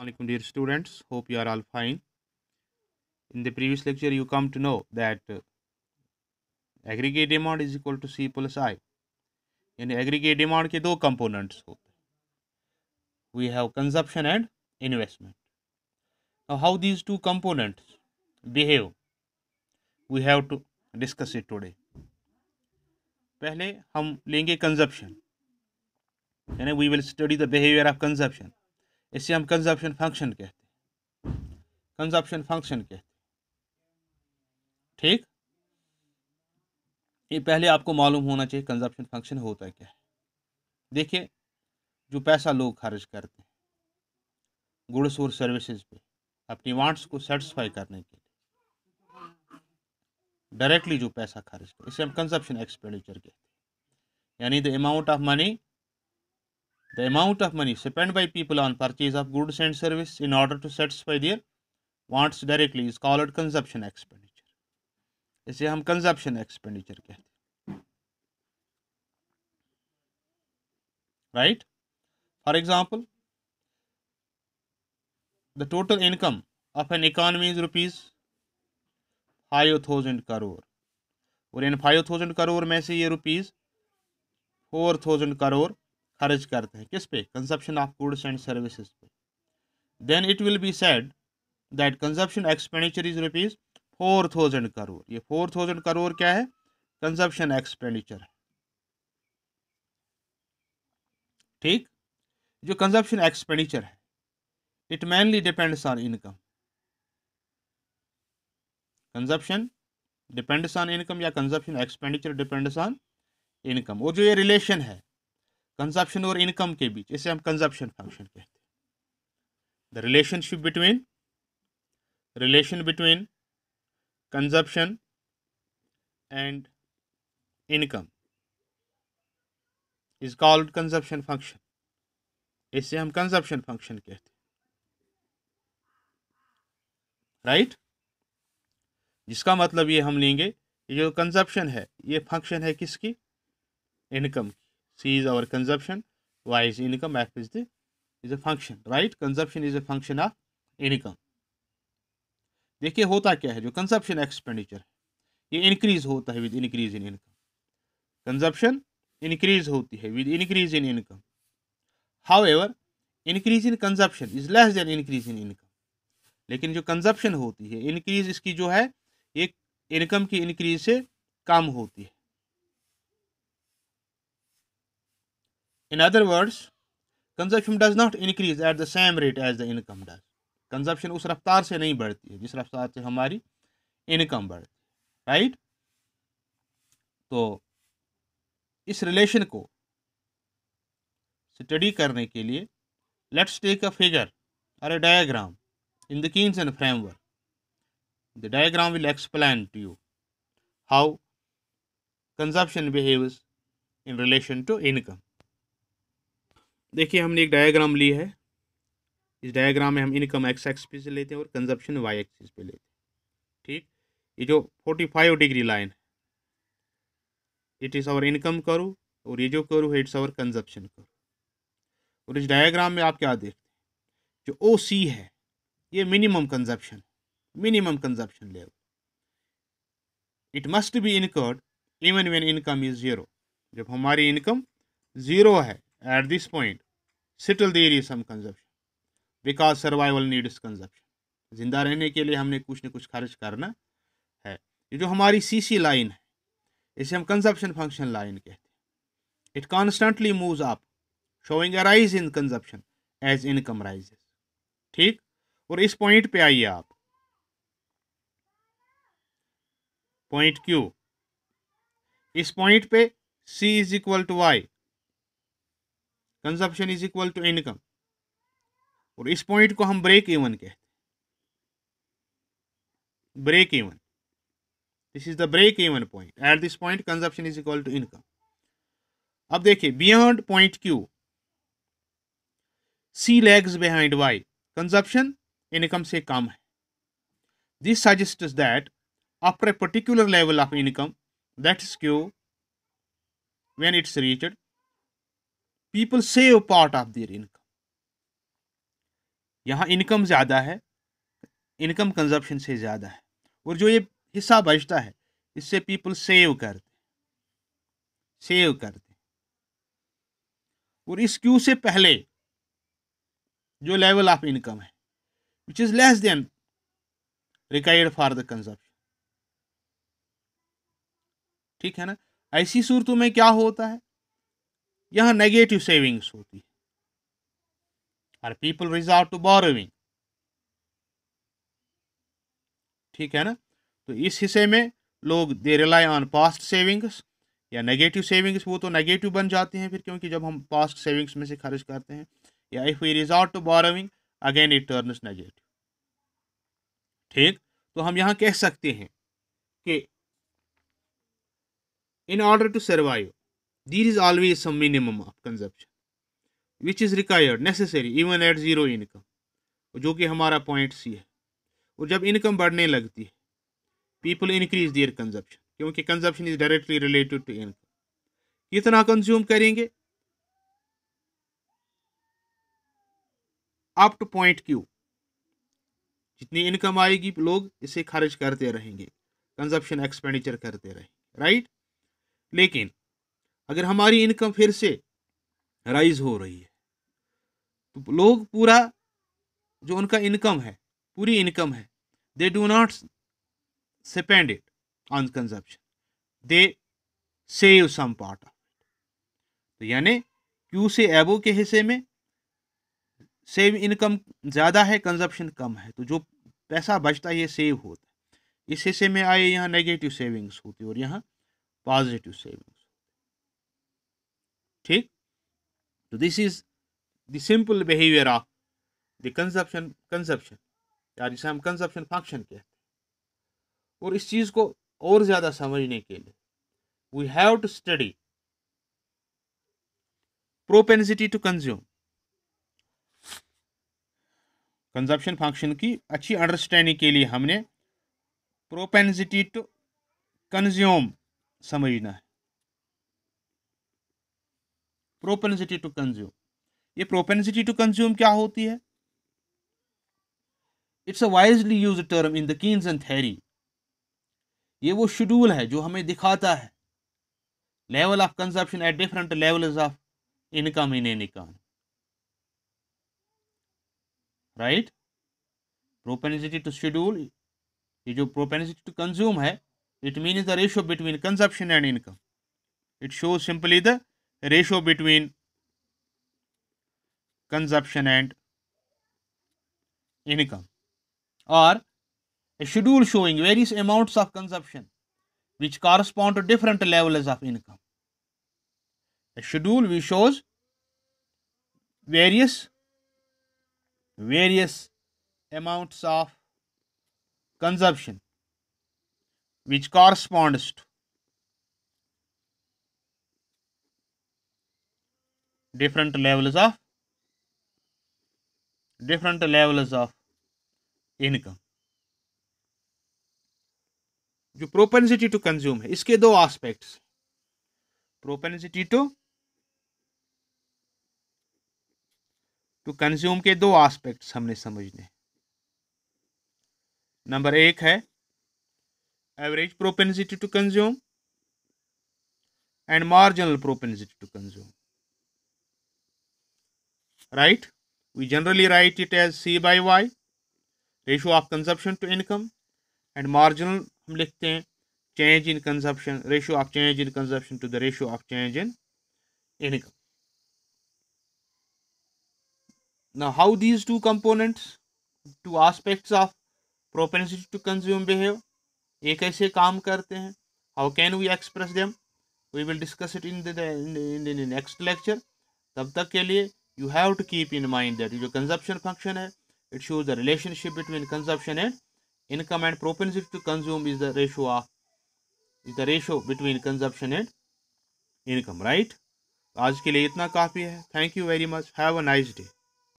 Assalamualaikum dear students, hope you are all fine. In the previous lecture you come to know that uh, aggregate demand is equal to C plus I. in aggregate demand के दो components hote We have consumption and investment. Now how these two components behave we have to discuss it today. पहले हम लेंगे consumption. यानी we will study the behavior of consumption. इसे हम consumption function कहते हैं कंजप्शन फंक्शन कहते हैं ठीक ये पहले आपको मालूम होना चाहिए कंजप्शन फंक्शन होता क्या है देखिए जो पैसा लोग खर्च करते हैं गुड्स और सर्विसेज पे अपनी वांट्स को सेटिस्फाई करने के लिए डायरेक्टली जो पैसा खर्च कर इसे हम कंजप्शन एक्सपेंडिचर कहते हैं यानी the amount of money the amount of money spent by people on purchase of goods and service in order to satisfy their wants directly is called consumption expenditure इसे हम consumption expenditure कहते हैं right for example the total income of an economy is rupees 5000 crore. और इन 5000 crore, में से rupees 4000 crore. खर्च करते हैं किस पे consumption of goods and services पे then it will be said that consumption expenditure is rupees four thousand crore ये फोर थाउजेंड करोड़ क्या है कंजप्शन एक्सपेंडिचर है ठीक जो कंजप्शन एक्सपेंडिचर है it mainly depends on income consumption depends on income या consumption expenditure depends on income और जो ये रिलेशन है कंजप्शन और इनकम के बीच इसे हम कंजप्शन फंक्शन कहते हैं the relationship between relation between consumption and income is called consumption function इसे हम कंजप्शन फंक्शन कहते हैं राइट right? जिसका मतलब ये हम लेंगे ये जो कंजप्शन है ये फंक्शन है किसकी इनकम की C is our consumption, Y is income, F is the is a function, right? Consumption is a function of income. देखिए होता क्या है जो कंजप्शन एक्सपेंडिचर है ये इंक्रीज होता है with increase in income consumption increase होती है with increase in income however increase in consumption is less than increase in income लेकिन जो कंजप्शन होती है इंक्रीज इसकी जो है ये इनकम की इंक्रीज से कम होती है In other words, consumption does not increase at the same rate as the income does. Consumption उस रफ्तार से नहीं बढ़ती है जिस रफ्तार से हमारी income बढ़ती है right? So, this relation को study करने के लिए let's take a figure or a diagram in the Keynesian framework. The diagram will explain to you how consumption behaves in relation to income. देखिए हमने एक डायग्राम ली है इस डायग्राम में हम इनकम एक्स एक्सपी पे लेते हैं और कंजप्शन वाई एक्सिस पे लेते हैं ठीक ये जो फोर्टी फाइव डिग्री लाइन है इट इज़ आवर इनकम करो और ये जो करो है इट्स आवर कंजप्शन करो और इस डायग्राम में आप क्या देखते हैं जो ओ सी है ये minimum consumption minimum consumption level it must be incurred even when income is zero जब हमारी इनकम ज़ीरो है At this point, still there is some consumption because survival needs consumption. जिंदा रहने के लिए हमने कुछ न कुछ खर्च करना है ये जो हमारी सीसी लाइन है इसे हम कंजप्शन फंक्शन लाइन कहते हैं it constantly moves up showing a rise in consumption as income rises ठीक और इस पॉइंट पे आइए आप पॉइंट क्यू इस पॉइंट पे C is equal to Y consumption is equal to income और इस पॉइंट को हम ब्रेक इवन कहते हैं break even this is the break even point at this point consumption is equal to income अब देखिए beyond point Q C lags behind Y consumption income से कम है this suggest that after a a level of income that is Q when it's reached people save part of their income यहाँ income ज़्यादा है income consumption से ज़्यादा है और जो ये हिस्सा बचता है इससे पीपल सेव करते सेव करते और इस क्यू से पहले जो लेवल ऑफ इनकम है which is less than required for the consumption ठीक है ना ऐसी सूरतों में क्या होता है यहाँ नेगेटिव सेविंग्स होती है और पीपल रिजॉल्व टू बोरोविंग ठीक है ना तो इस हिस्से में लोग they rely on past savings या नेगेटिव सेविंग्स वो तो नेगेटिव बन जाते हैं फिर क्योंकि जब हम पास्ट सेविंग्स में से खर्च करते हैं या if we resort to borrowing again it turns negative ठीक तो हम यहां कह सकते हैं कि in order to survive There is always some minimum of consumption which is required necessary even at zero income. जो कि हमारा पॉइंट सी है और जब इनकम बढ़ने लगती है पीपल इंक्रीज दियर कंजप्शन क्योंकि consumption is directly related to income कितना कंज्यूम करेंगे अप टू पॉइंट क्यू जितनी इनकम आएगी लोग इसे खर्च करते रहेंगे कंजप्शन एक्सपेंडिचर करते रहेंगे राइट लेकिन अगर हमारी इनकम फिर से राइज हो रही है तो लोग पूरा जो उनका इनकम है पूरी इनकम है they do not spend it on consumption they save some part of तो यानी क्यू से एबो के हिस्से में सेव इनकम ज़्यादा है कंजप्शन कम है तो जो पैसा बचता है ये सेव होता है इस हिस्से में आए यहाँ नेगेटिव सेविंग्स होती है और यहाँ पॉजिटिव सेविंग्स ठीक तो this is the simple behaviour of the consumption consumption या जिसे हम कंजप्शन फंक्शन कहते हैं और इस चीज़ को और ज़्यादा समझने के लिए we have to study propensity to consume consumption function की अच्छी अंडरस्टैंडिंग के लिए हमने प्रोपेंसिटी टू कंज्यूम समझना है प्रोपेंसिटी टू कंज्यूम ये प्रोपेंसिटी टू कंज्यूम क्या होती है it's a widely use term in the Keynes and theory ये वो शेड्यूल है जो हमें दिखाता है level of consumption at different level of income in an economy right propensity to schedule ये जो प्रोपेनिसिटी टू कंज्यूम है it mean the ratio between consumption and income it shows simply the ratio between consumption and income or a schedule showing various amounts of consumption which correspond to different levels of income. A schedule which shows various various amounts of consumption which corresponds to different levels of different levels of income जो propensity to consume है इसके दो aspects propensity to to consume के दो aspects हमने समझने number एक है average propensity to consume and marginal propensity to consume right? We generally write it as C by Y, ratio of consumption to income, and marginal hum likhte hain change in consumption, ratio of change in consumption to the ratio of change in income. Now, how these two components, two aspects of propensity to consume behave, kaam karte hain how can we express them we will discuss it in the in the, in the next lecture tab tak ke liye you have to keep in mind that your consumption function it shows the relationship between consumption and income and propensity to consume is the ratio of is the ratio between consumption and income right आज के लिए इतना काफ़ी है thank you very much have a nice day